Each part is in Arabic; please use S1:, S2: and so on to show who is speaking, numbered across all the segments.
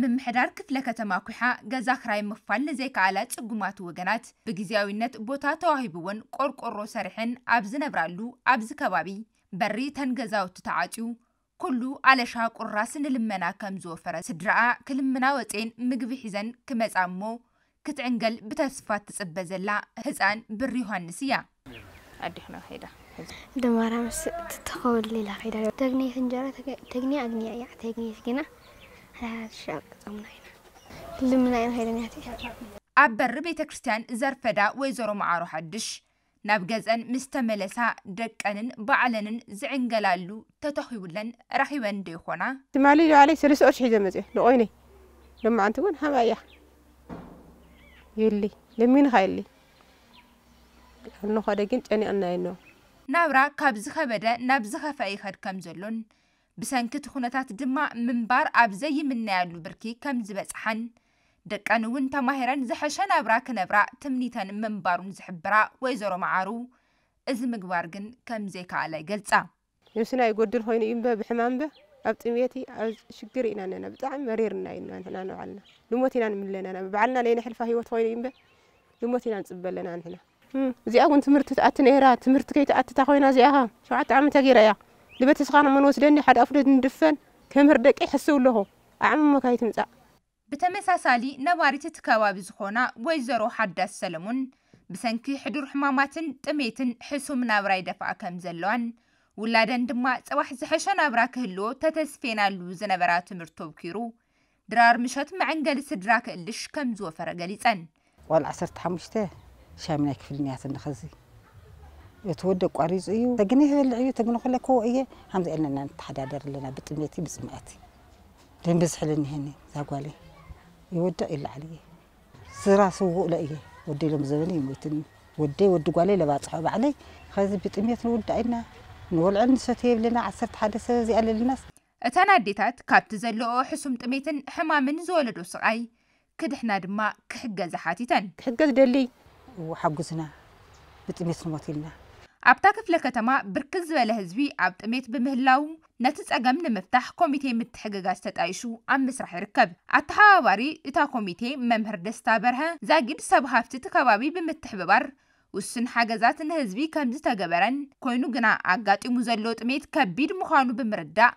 S1: ምምሕዳር ክፍለ ከተማ ኩሓ ገዛ ክራይ ምኽፋል ንዘይከኣላ ፅጉማት ወገናት ብግዜያዊነት ቦታ ተዋሂብዎን ቆርቆሮ ሰሪሕን ኣብ ዝነብራሉ ኣብዚ ከባቢ በሪ ተን ገዛውቲ ተዓፅዩ ኩሉ ኣለሻ ቁራስ ንልመና ከም ዝወፈረ ስድራኣ ክልምና ወፅን ምግቢ ሒዘን ክመፃ እሞ ክትዕንገል ብተስፋት ትፅበ ዘላ ህፃን ብሪ ዮሃንስ እያ ኣዲሕና ከይዳ ደማራ ምስ ትተኸውል ሌላ ከይዳ ደግኒ ክንጀራ ተግኒ ኣግኒያ እያ ተግኒት ግና ኣበሪ ቤተ ክርስትያን ዘርፈዳ ወይዘሮ መዓሮ ሓድሽ ናብ ገፀን ምስ ተመለሳ ደቀንን ባዕለንን ዝዕንገላሉ ተተኺቡለን ረኺበን ዶ ይኮና
S2: ትማሊ ባዕለይ ሰለስተ ቅርሺ ሒዘ መፅእ ንቆይነይ ሎማዓንቲ እውን ሃባ እያ የለይ ለሚንካ የለይ ንኸደ ግን ጨኒቕና የኖ
S1: ናብራ ካብ ዝኸበደ ናብ ዝኸፈአ ይኸድ ከም ዘሎን ብሰንኪ እቲ ኩነታት ድማ ምንባር ኣብ ዘይምናየሉ ብርኪ ከም ዝበፅሓን ደቀን እውን ተማሂረን ዝሐሸ ናብራ ክነብራ ትምኒተን ምንባሩን ዝሕብራ ወይዘሮ መዓሩ እዚ ምግባር ግን ከም ዘይከኣለ ይገልጻ
S2: ነብስና ይጎድል ኮይኑ እዩ እምበ ብሕማም እምበ ኣብ ጥሜቲ ኣብ ሽግር ኢና ነና ብጣዕሚ መሪርና ኢና ንባዕልና ልሞት ኢና ንምለና ብባዕልና ናይ ንሕልፋ ሂወት ኮይኑ እዩ እምበ ልሞት ኢና ንፅበ ኣለና ንሕና እዚኣ እውን ትምህርቲ ተኣቲ ነይራ ትምህርቲ ከይተኣትታ ኮይና እዚኣኻ ሸውዓተ ዓመት ገይራ እያ لبتسخان من وسدني حد أفرد ندفن كمر دقي حسوا له أعم ما كايت مزع
S1: بتمسا سالي نواري تتكاوى بزخونا ويزرو حد السلمون بسنكي حدور حماماتن تميتن حسو من أبراي دفع كم زلوان ولادن دماء تواح زحشان أبراك هلو تتسفينا لوزن أبراتو مرتوب كيرو درار مشات معنقل سدراك اللش كم زوفر قليسان
S3: والعصر تحمشته شامنا يكفي المياه تنخزي يتودد قريز إيو تجنيه العيو تجنو خلا كوئية هم ذي إلنا نتحدادر لنا بتميتي بسمعتي لين بزحلني هني زاقولي يودد إلا علي سرا سوق لأيه ودي لهم زوني موتن ودي ودو قالي لبعض صحاب علي خذ بتميت نودد عنا نقول عن ستيب
S1: لنا عصرت حدا سازي قال للناس أتانا ديتات كابت زلو حسم تميتن حما من زولدو سعي كد إحنا دما كحجة زحاتي تن كحجة دلي
S3: وحجزنا بتميت نموتي لنا
S1: ኣብታ ክፍለ ከተማ ብርክት ዝበለ ህዝቢ ኣብ ጥሜት ብምህላው ነቲ ፀገም ንምፍታሕ ኮሚቴ ምትሕግጋዝ ተጣይሹ ኣብ ምስራሕ ይርከብ ኣተሓባባሪ እታ ኮሚቴ መምህር ደስታ በርሀ ዛጊድ ሰብ ሃፍቲ እቲ ከባቢ ብምትሕብባር ውስን ሓገዛት ንህዝቢ ከም ዝተገበረን ኮይኑ ግና ኣጋጢሙ ዘሎ ጥሜት ከቢድ ምዃኑ ብምርዳእ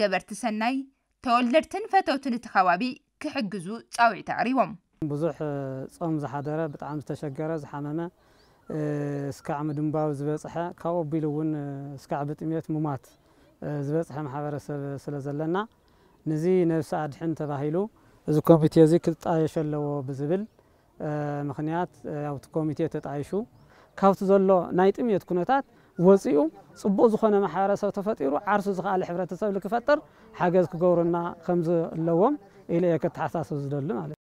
S1: ገበርቲ ሰናይ ተወለድትን ፈተውትን እቲ ከባቢ ክሕግዙ ፃውዒት ኣቅሪቦም
S4: ብዙሕ ፆም ዝሓደረ ብጣዕሚ ዝተሸገረ ዝሓመመ سكعم دنباو زبصحا كاو بيلون سكع بطيميت ممات زبصحا محبر سلازلنا نزي نفس عاد حن تباهيلو ذو كوميتي زي كل طايش لهو بزبل مخنيات او كوميتي تطايشو كاو تزلو نايطيميت كونتات وصيو صبو زخنا محبر سو تفطيرو عرس زخال حبرت سو لكفطر حاجز كغورنا خمز لهوم الى كتحساسو زدل